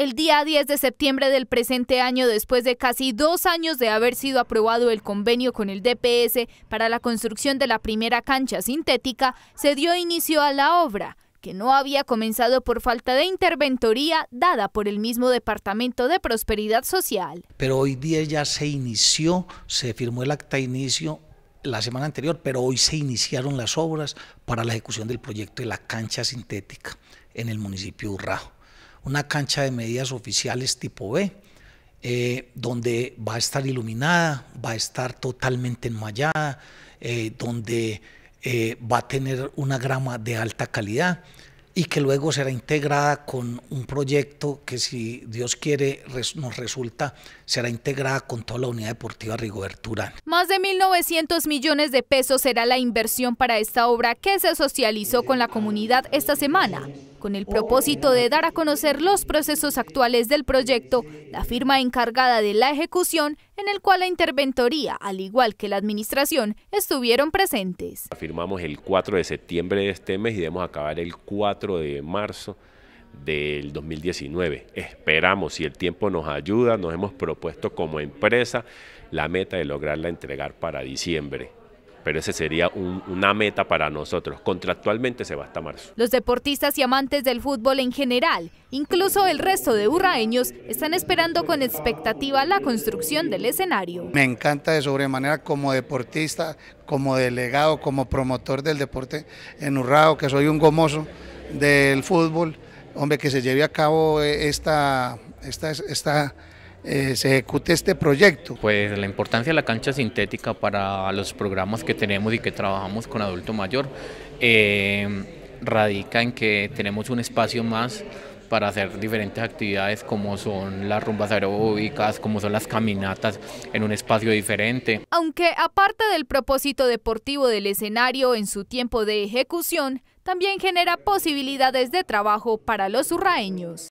El día 10 de septiembre del presente año, después de casi dos años de haber sido aprobado el convenio con el DPS para la construcción de la primera cancha sintética, se dio inicio a la obra, que no había comenzado por falta de interventoría dada por el mismo Departamento de Prosperidad Social. Pero hoy día ya se inició, se firmó el acta de inicio la semana anterior, pero hoy se iniciaron las obras para la ejecución del proyecto de la cancha sintética en el municipio urrao una cancha de medidas oficiales tipo B, eh, donde va a estar iluminada, va a estar totalmente enmayada, eh, donde eh, va a tener una grama de alta calidad y que luego será integrada con un proyecto que si Dios quiere nos resulta, será integrada con toda la unidad deportiva Rigobertura. Más de 1.900 millones de pesos será la inversión para esta obra que se socializó con la comunidad esta semana. Con el oh, propósito de dar a conocer los procesos actuales del proyecto, la firma encargada de la ejecución, en el cual la interventoría, al igual que la administración, estuvieron presentes. Firmamos el 4 de septiembre de este mes y debemos acabar el 4 de marzo del 2019. Esperamos, si el tiempo nos ayuda, nos hemos propuesto como empresa la meta de lograrla entregar para diciembre pero ese sería una meta para nosotros. Contractualmente se va hasta marzo. Los deportistas y amantes del fútbol en general, incluso el resto de urraeños, están esperando con expectativa la construcción del escenario. Me encanta de sobremanera como deportista, como delegado, como promotor del deporte en Urrao, que soy un gomoso del fútbol. Hombre, que se lleve a cabo eh, esta, esta, esta eh, se ejecute este proyecto? Pues la importancia de la cancha sintética para los programas que tenemos y que trabajamos con adulto mayor eh, radica en que tenemos un espacio más para hacer diferentes actividades como son las rumbas aeróbicas, como son las caminatas en un espacio diferente. Aunque aparte del propósito deportivo del escenario en su tiempo de ejecución, también genera posibilidades de trabajo para los urraeños.